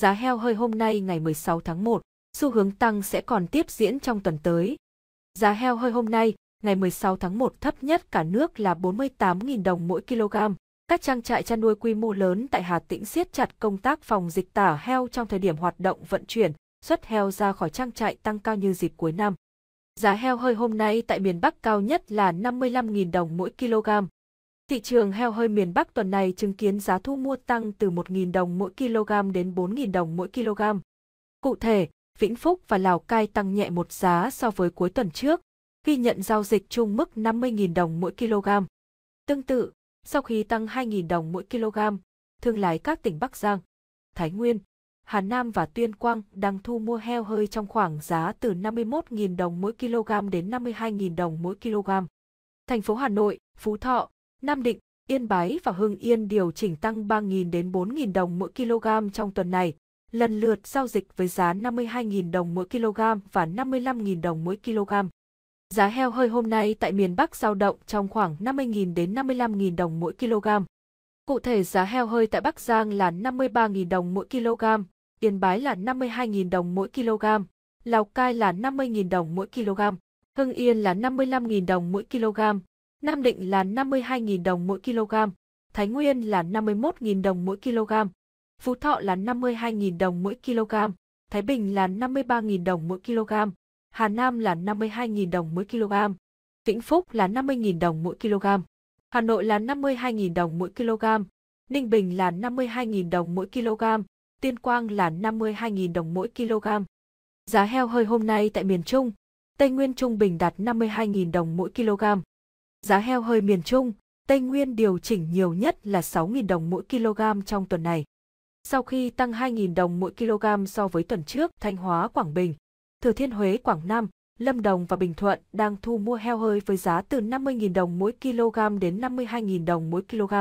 giá heo hơi hôm nay ngày 16 tháng 1, xu hướng tăng sẽ còn tiếp diễn trong tuần tới. Giá heo hơi hôm nay, ngày 16 tháng 1 thấp nhất cả nước là 48.000 đồng mỗi kg. Các trang trại chăn nuôi quy mô lớn tại Hà Tĩnh siết chặt công tác phòng dịch tả heo trong thời điểm hoạt động vận chuyển, xuất heo ra khỏi trang trại tăng cao như dịp cuối năm. Giá heo hơi hôm nay tại miền Bắc cao nhất là 55.000 đồng mỗi kg, Thị trường heo hơi miền Bắc tuần này chứng kiến giá thu mua tăng từ 1.000 đồng mỗi kg đến 4.000 đồng mỗi kg. Cụ thể, Vĩnh Phúc và Lào Cai tăng nhẹ một giá so với cuối tuần trước, ghi nhận giao dịch chung mức 50.000 đồng mỗi kg. Tương tự, sau khi tăng 2.000 đồng mỗi kg, thương lái các tỉnh Bắc Giang, Thái Nguyên, Hà Nam và Tuyên Quang đang thu mua heo hơi trong khoảng giá từ 51.000 đồng mỗi kg đến 52.000 đồng mỗi kg. Thành phố Hà Nội, Phú Thọ, Nam Định, Yên Bái và Hưng Yên điều chỉnh tăng 3.000 đến 4.000 đồng mỗi kg trong tuần này, lần lượt giao dịch với giá 52.000 đồng mỗi kg và 55.000 đồng mỗi kg. Giá heo hơi hôm nay tại miền Bắc giao động trong khoảng 50.000 đến 55.000 đồng mỗi kg. Cụ thể giá heo hơi tại Bắc Giang là 53.000 đồng mỗi kg, Yên Bái là 52.000 đồng mỗi kg, Lào Cai là 50.000 đồng mỗi kg, Hưng Yên là 55.000 đồng mỗi kg, Nam Định là 52.000 đồng mỗi kg, Thái Nguyên là 51.000 đồng mỗi kg, Phú Thọ là 52.000 đồng mỗi kg, Thái Bình là 53.000 đồng mỗi kg, Hà Nam là 52.000 đồng mỗi kg, Vĩnh Phúc là 50.000 đồng mỗi kg, Hà Nội là 52.000 đồng mỗi kg, Ninh Bình là 52.000 đồng mỗi kg, Tuyên Quang là 52.000 đồng mỗi kg. Giá heo hơi hôm nay tại miền Trung, Tây Nguyên trung bình đạt 52.000 đồng mỗi kg. Giá heo hơi miền Trung, Tây Nguyên điều chỉnh nhiều nhất là 6.000 đồng mỗi kg trong tuần này. Sau khi tăng 2.000 đồng mỗi kg so với tuần trước, Thanh Hóa, Quảng Bình, Thừa Thiên Huế, Quảng Nam, Lâm Đồng và Bình Thuận đang thu mua heo hơi với giá từ 50.000 đồng mỗi kg đến 52.000 đồng mỗi kg.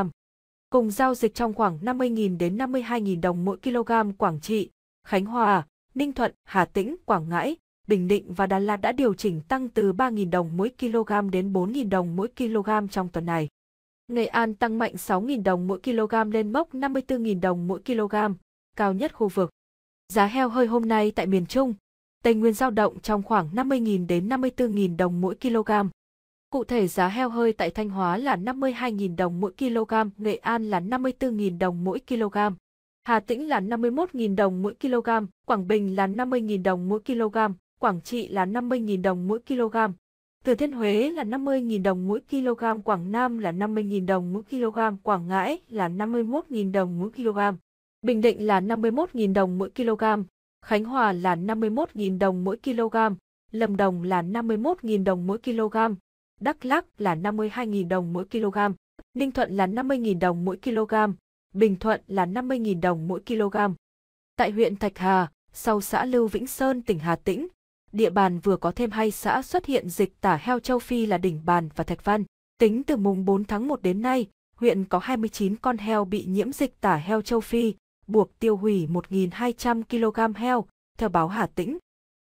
Cùng giao dịch trong khoảng 50.000 đến 52.000 đồng mỗi kg Quảng Trị, Khánh Hòa, Ninh Thuận, Hà Tĩnh, Quảng Ngãi, Bình Định và Đà Lạt đã điều chỉnh tăng từ 3.000 đồng mỗi kg đến 4.000 đồng mỗi kg trong tuần này. Nghệ An tăng mạnh 6.000 đồng mỗi kg lên mốc 54.000 đồng mỗi kg, cao nhất khu vực. Giá heo hơi hôm nay tại miền Trung, Tây Nguyên giao động trong khoảng 50.000 đến 54.000 đồng mỗi kg. Cụ thể giá heo hơi tại Thanh Hóa là 52.000 đồng mỗi kg, Nghệ An là 54.000 đồng mỗi kg. Hà Tĩnh là 51.000 đồng mỗi kg, Quảng Bình là 50.000 đồng mỗi kg, Quảng Trị là 50.000 đồng mỗi kg. Thừa Thiên Huế là 50.000 đồng mỗi kg, Quảng Nam là 50.000 đồng mỗi kg, Quảng Ngãi là 51.000 đồng mỗi kg. Bình Định là 51.000 đồng mỗi kg, Khánh Hòa là 51.000 đồng mỗi kg, Lâm Đồng là 51.000 đồng mỗi kg, Đắk Lắk là 52.000 đồng mỗi kg, Ninh Thuận là 50.000 đồng mỗi kg, Bình Thuận là 50.000 đồng mỗi kg. Tại huyện Thạch Hà, sau xã Lưu Vĩnh Sơn, tỉnh Hà Tĩnh, địa bàn vừa có thêm hai xã xuất hiện dịch tả heo châu Phi là Đỉnh Bàn và Thạch Văn. Tính từ mùng 4 tháng 1 đến nay, huyện có 29 con heo bị nhiễm dịch tả heo châu Phi, buộc tiêu hủy 1.200 kg heo, theo báo Hà Tĩnh.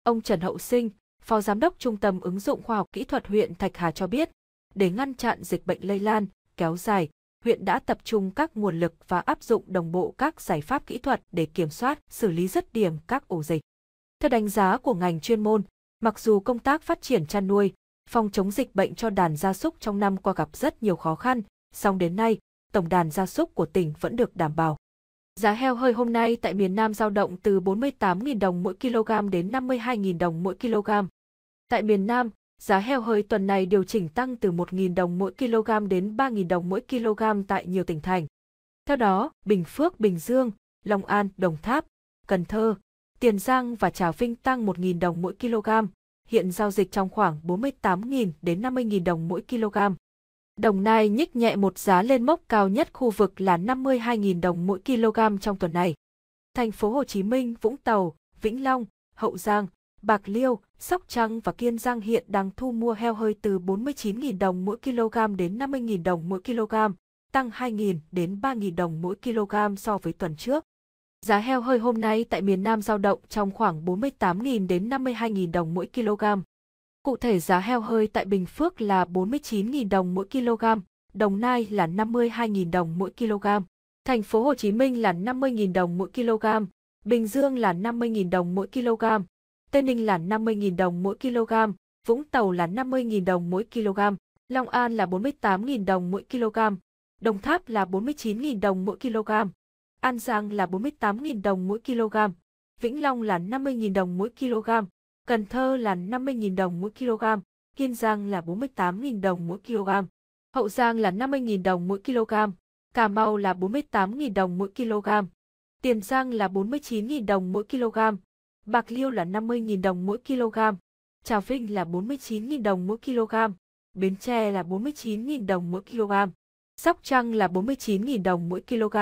Ông Trần Hậu Sinh, Phó Giám đốc Trung tâm Ứng dụng Khoa học Kỹ thuật huyện Thạch Hà cho biết, để ngăn chặn dịch bệnh lây lan, kéo dài, huyện đã tập trung các nguồn lực và áp dụng đồng bộ các giải pháp kỹ thuật để kiểm soát, xử lý rứt điểm các ổ dịch. Theo đánh giá của ngành chuyên môn, mặc dù công tác phát triển chăn nuôi, phòng chống dịch bệnh cho đàn gia súc trong năm qua gặp rất nhiều khó khăn, song đến nay, tổng đàn gia súc của tỉnh vẫn được đảm bảo. Giá heo hơi hôm nay tại miền Nam giao động từ 48.000 đồng mỗi kg đến 52.000 đồng mỗi kg. Tại miền Nam, giá heo hơi tuần này điều chỉnh tăng từ 1.000 đồng mỗi kg đến 3.000 đồng mỗi kg tại nhiều tỉnh thành. Theo đó, Bình Phước, Bình Dương, Long An, Đồng Tháp, Cần Thơ, Tiền Giang và Trà Vinh tăng 1.000 đồng mỗi kg, hiện giao dịch trong khoảng 48.000 đến 50.000 đồng mỗi kg. Đồng Nai nhích nhẹ một giá lên mốc cao nhất khu vực là 52.000 đồng mỗi kg trong tuần này. Thành phố Hồ Chí Minh, Vũng Tàu, Vĩnh Long, Hậu Giang, Bạc Liêu, Sóc Trăng và Kiên Giang hiện đang thu mua heo hơi từ 49.000 đồng mỗi kg đến 50.000 đồng mỗi kg, tăng 2.000 đến 3.000 đồng mỗi kg so với tuần trước. Giá heo hơi hôm nay tại miền Nam giao động trong khoảng 48.000 đến 52.000 đồng mỗi kg. Cụ thể giá heo hơi tại Bình Phước là 49.000 đồng mỗi kg, Đồng Nai là 52.000 đồng mỗi kg, Thành phố Hồ Chí Minh là 50.000 đồng mỗi kg, Bình Dương là 50.000 đồng mỗi kg, Tây Ninh là 50.000 đồng mỗi kg, Vũng Tàu là 50.000 đồng mỗi kg, Long An là 48.000 đồng mỗi kg, Đồng Tháp là 49.000 đồng mỗi kg. An Giang là 48.000 đồng mỗi kg, Vĩnh Long là 50.000 đồng mỗi kg, Cần Thơ là 50.000 đồng mỗi kg, Kiên Giang là 48.000 đồng mỗi kg, Hậu Giang là 50.000 đồng mỗi kg, Cà Mau là 48.000 đồng mỗi kg, Tiền Giang là 49.000 đồng mỗi kg, Bạc Liêu là 50.000 đồng mỗi kg, Trà Vinh là 49.000 đồng mỗi kg, Bến Tre là 49.000 đồng mỗi kg, Sóc Trăng là 49.000 đồng mỗi kg.